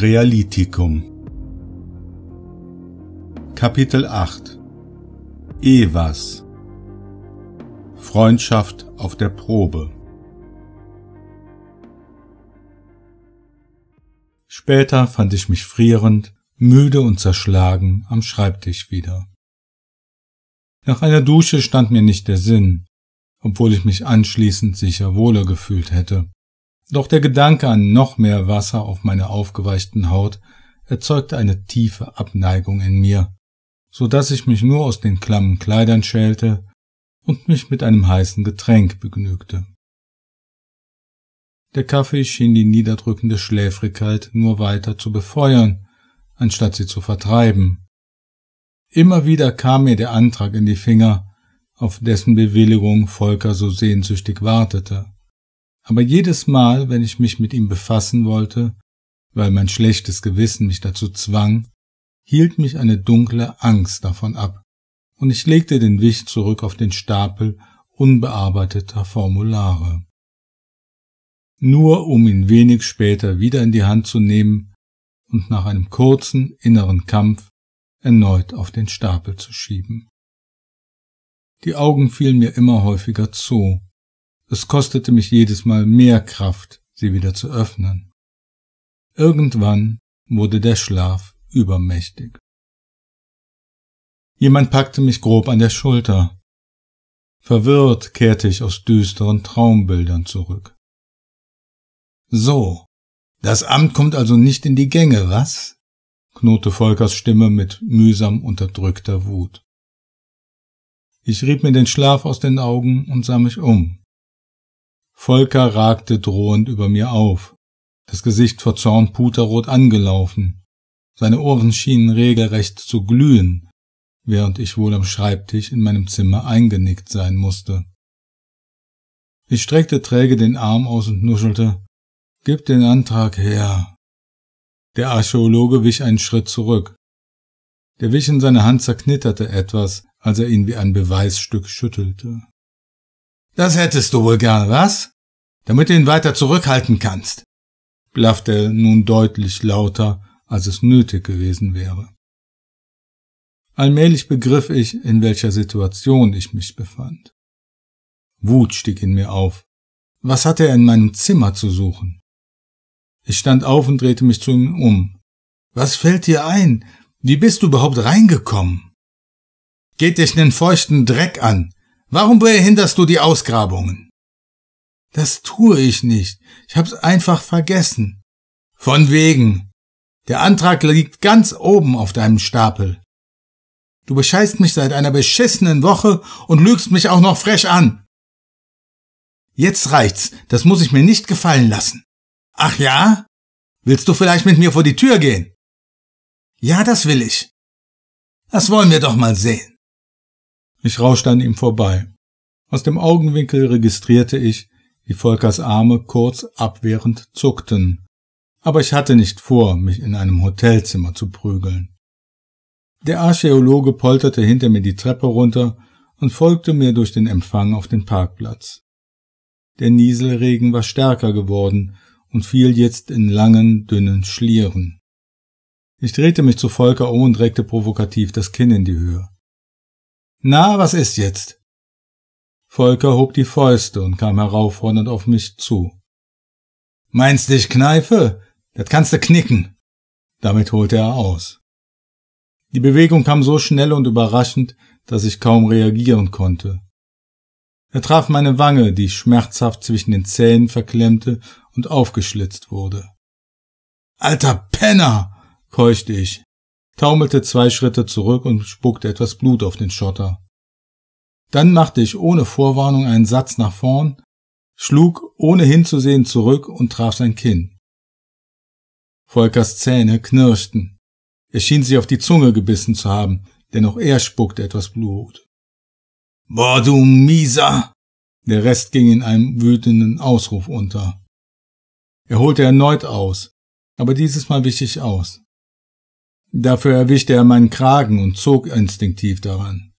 Krealitikum Kapitel 8 Evas Freundschaft auf der Probe Später fand ich mich frierend, müde und zerschlagen am Schreibtisch wieder. Nach einer Dusche stand mir nicht der Sinn, obwohl ich mich anschließend sicher wohler gefühlt hätte. Doch der Gedanke an noch mehr Wasser auf meiner aufgeweichten Haut erzeugte eine tiefe Abneigung in mir, so dass ich mich nur aus den klammen Kleidern schälte und mich mit einem heißen Getränk begnügte. Der Kaffee schien die niederdrückende Schläfrigkeit nur weiter zu befeuern, anstatt sie zu vertreiben. Immer wieder kam mir der Antrag in die Finger, auf dessen Bewilligung Volker so sehnsüchtig wartete. Aber jedes Mal, wenn ich mich mit ihm befassen wollte, weil mein schlechtes Gewissen mich dazu zwang, hielt mich eine dunkle Angst davon ab, und ich legte den Wicht zurück auf den Stapel unbearbeiteter Formulare. Nur um ihn wenig später wieder in die Hand zu nehmen und nach einem kurzen inneren Kampf erneut auf den Stapel zu schieben. Die Augen fielen mir immer häufiger zu, es kostete mich jedes Mal mehr Kraft, sie wieder zu öffnen. Irgendwann wurde der Schlaf übermächtig. Jemand packte mich grob an der Schulter. Verwirrt kehrte ich aus düsteren Traumbildern zurück. So, das Amt kommt also nicht in die Gänge, was? knurrte Volkers Stimme mit mühsam unterdrückter Wut. Ich rieb mir den Schlaf aus den Augen und sah mich um. Volker ragte drohend über mir auf, das Gesicht vor Zorn puterrot angelaufen. Seine Ohren schienen regelrecht zu glühen, während ich wohl am Schreibtisch in meinem Zimmer eingenickt sein musste. Ich streckte träge den Arm aus und nuschelte, Gib den Antrag her. Der Archäologe wich einen Schritt zurück. Der Wich in seiner Hand zerknitterte etwas, als er ihn wie ein Beweisstück schüttelte. Das hättest du wohl gern, was? damit du ihn weiter zurückhalten kannst, blaffte er nun deutlich lauter, als es nötig gewesen wäre. Allmählich begriff ich, in welcher Situation ich mich befand. Wut stieg in mir auf. Was hatte er in meinem Zimmer zu suchen? Ich stand auf und drehte mich zu ihm um. Was fällt dir ein? Wie bist du überhaupt reingekommen? Geht dich nen feuchten Dreck an. Warum behinderst du die Ausgrabungen? Das tue ich nicht. Ich hab's einfach vergessen. Von wegen. Der Antrag liegt ganz oben auf deinem Stapel. Du bescheißt mich seit einer beschissenen Woche und lügst mich auch noch frech an. Jetzt reicht's. Das muss ich mir nicht gefallen lassen. Ach ja? Willst du vielleicht mit mir vor die Tür gehen? Ja, das will ich. Das wollen wir doch mal sehen. Ich rauschte an ihm vorbei. Aus dem Augenwinkel registrierte ich, die Volkers Arme kurz abwehrend zuckten. Aber ich hatte nicht vor, mich in einem Hotelzimmer zu prügeln. Der Archäologe polterte hinter mir die Treppe runter und folgte mir durch den Empfang auf den Parkplatz. Der Nieselregen war stärker geworden und fiel jetzt in langen, dünnen Schlieren. Ich drehte mich zu Volker um und reckte provokativ das Kinn in die Höhe. Na, was ist jetzt? Volker hob die Fäuste und kam heraufhornend auf mich zu. Meinst dich kneife? Das kannst du knicken. Damit holte er aus. Die Bewegung kam so schnell und überraschend, dass ich kaum reagieren konnte. Er traf meine Wange, die schmerzhaft zwischen den Zähnen verklemmte und aufgeschlitzt wurde. Alter Penner! keuchte ich, taumelte zwei Schritte zurück und spuckte etwas Blut auf den Schotter. Dann machte ich ohne Vorwarnung einen Satz nach vorn, schlug ohne hinzusehen zurück und traf sein Kinn. Volkers Zähne knirschten. Er schien sich auf die Zunge gebissen zu haben, denn auch er spuckte etwas Blut. Boah, du Mieser! Der Rest ging in einem wütenden Ausruf unter. Er holte erneut aus, aber dieses Mal wich ich aus. Dafür erwischte er meinen Kragen und zog instinktiv daran.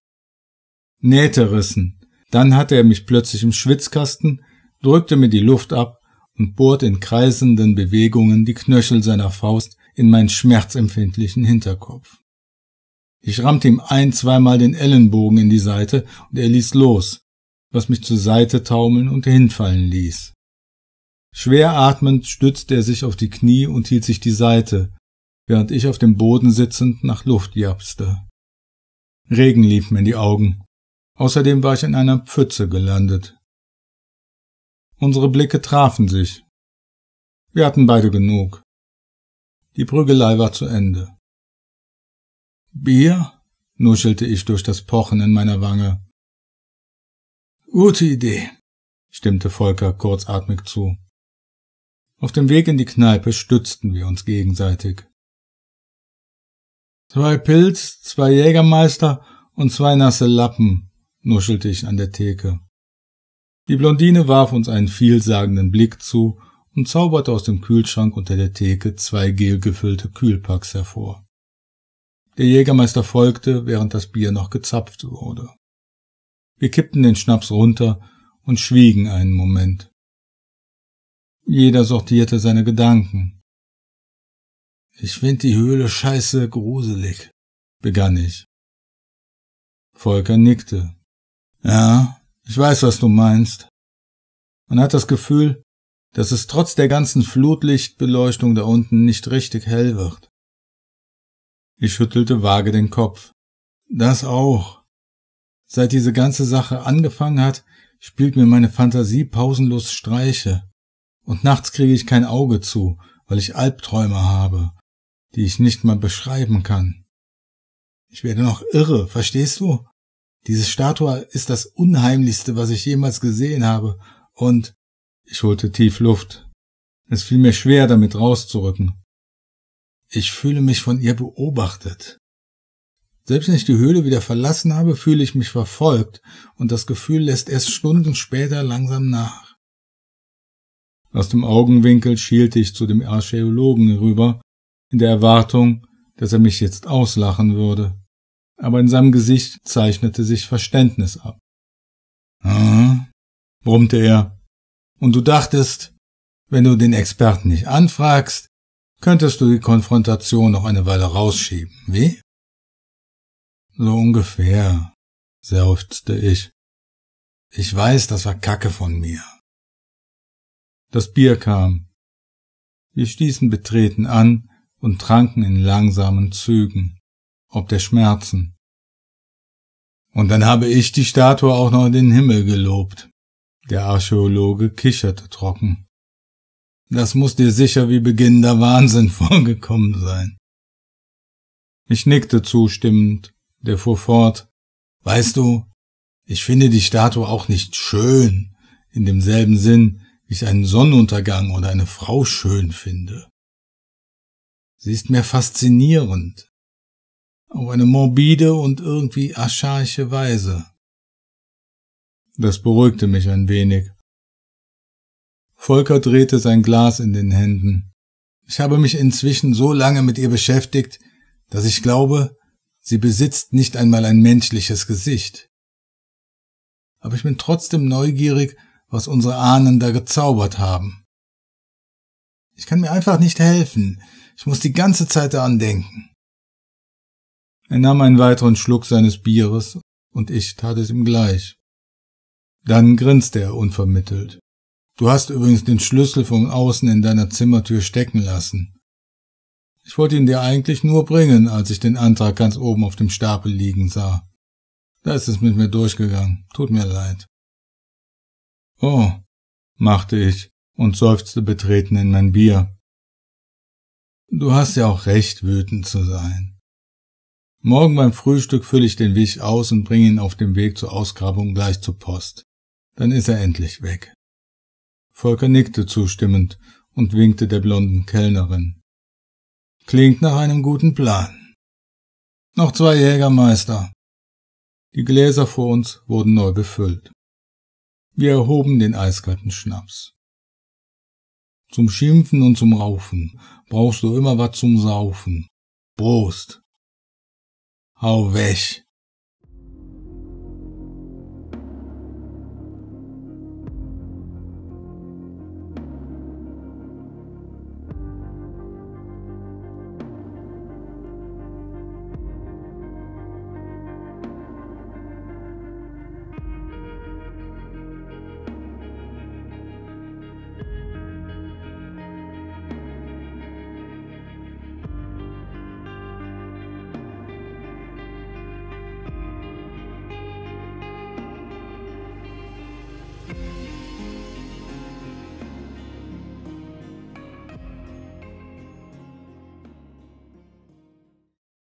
Nähte rissen. Dann hatte er mich plötzlich im Schwitzkasten, drückte mir die Luft ab und bohrt in kreisenden Bewegungen die Knöchel seiner Faust in meinen schmerzempfindlichen Hinterkopf. Ich rammte ihm ein, zweimal den Ellenbogen in die Seite und er ließ los, was mich zur Seite taumeln und hinfallen ließ. Schwer atmend stützte er sich auf die Knie und hielt sich die Seite, während ich auf dem Boden sitzend nach Luft japste. Regen lief mir in die Augen. Außerdem war ich in einer Pfütze gelandet. Unsere Blicke trafen sich. Wir hatten beide genug. Die Prügelei war zu Ende. Bier? nuschelte ich durch das Pochen in meiner Wange. Gute Idee, stimmte Volker kurzatmig zu. Auf dem Weg in die Kneipe stützten wir uns gegenseitig. Zwei Pilz, zwei Jägermeister und zwei nasse Lappen, nuschelte ich an der Theke. Die Blondine warf uns einen vielsagenden Blick zu und zauberte aus dem Kühlschrank unter der Theke zwei gelgefüllte Kühlpacks hervor. Der Jägermeister folgte, während das Bier noch gezapft wurde. Wir kippten den Schnaps runter und schwiegen einen Moment. Jeder sortierte seine Gedanken. Ich find die Höhle scheiße gruselig, begann ich. Volker nickte. Ja, ich weiß, was du meinst. Man hat das Gefühl, dass es trotz der ganzen Flutlichtbeleuchtung da unten nicht richtig hell wird. Ich schüttelte vage den Kopf. Das auch. Seit diese ganze Sache angefangen hat, spielt mir meine Fantasie pausenlos Streiche. Und nachts kriege ich kein Auge zu, weil ich Albträume habe, die ich nicht mal beschreiben kann. Ich werde noch irre, verstehst du? Diese Statue ist das Unheimlichste, was ich jemals gesehen habe, und ich holte tief Luft. Es fiel mir schwer, damit rauszurücken. Ich fühle mich von ihr beobachtet. Selbst wenn ich die Höhle wieder verlassen habe, fühle ich mich verfolgt, und das Gefühl lässt erst Stunden später langsam nach. Aus dem Augenwinkel schielte ich zu dem Archäologen rüber, in der Erwartung, dass er mich jetzt auslachen würde aber in seinem Gesicht zeichnete sich Verständnis ab. Hm? brummte er. Und du dachtest, wenn du den Experten nicht anfragst, könntest du die Konfrontation noch eine Weile rausschieben, wie? So ungefähr, seufzte ich. Ich weiß, das war Kacke von mir. Das Bier kam. Wir stießen betreten an und tranken in langsamen Zügen ob der Schmerzen. Und dann habe ich die Statue auch noch in den Himmel gelobt. Der Archäologe kicherte trocken. Das muss dir sicher wie beginnender Wahnsinn vorgekommen sein. Ich nickte zustimmend, der fuhr fort. Weißt du, ich finde die Statue auch nicht schön, in demselben Sinn, wie ich einen Sonnenuntergang oder eine Frau schön finde. Sie ist mir faszinierend, auf eine morbide und irgendwie archaische Weise. Das beruhigte mich ein wenig. Volker drehte sein Glas in den Händen. Ich habe mich inzwischen so lange mit ihr beschäftigt, dass ich glaube, sie besitzt nicht einmal ein menschliches Gesicht. Aber ich bin trotzdem neugierig, was unsere Ahnen da gezaubert haben. Ich kann mir einfach nicht helfen. Ich muss die ganze Zeit daran denken. Er nahm einen weiteren Schluck seines Bieres, und ich tat es ihm gleich. Dann grinste er unvermittelt. Du hast übrigens den Schlüssel von außen in deiner Zimmertür stecken lassen. Ich wollte ihn dir eigentlich nur bringen, als ich den Antrag ganz oben auf dem Stapel liegen sah. Da ist es mit mir durchgegangen. Tut mir leid. Oh, machte ich und seufzte betreten in mein Bier. Du hast ja auch recht, wütend zu sein. Morgen beim Frühstück fülle ich den Wich aus und bringe ihn auf dem Weg zur Ausgrabung gleich zur Post. Dann ist er endlich weg. Volker nickte zustimmend und winkte der blonden Kellnerin. Klingt nach einem guten Plan. Noch zwei Jägermeister. Die Gläser vor uns wurden neu befüllt. Wir erhoben den eiskalten Schnaps. Zum Schimpfen und zum Raufen brauchst du immer was zum Saufen. Prost! ao Vesh.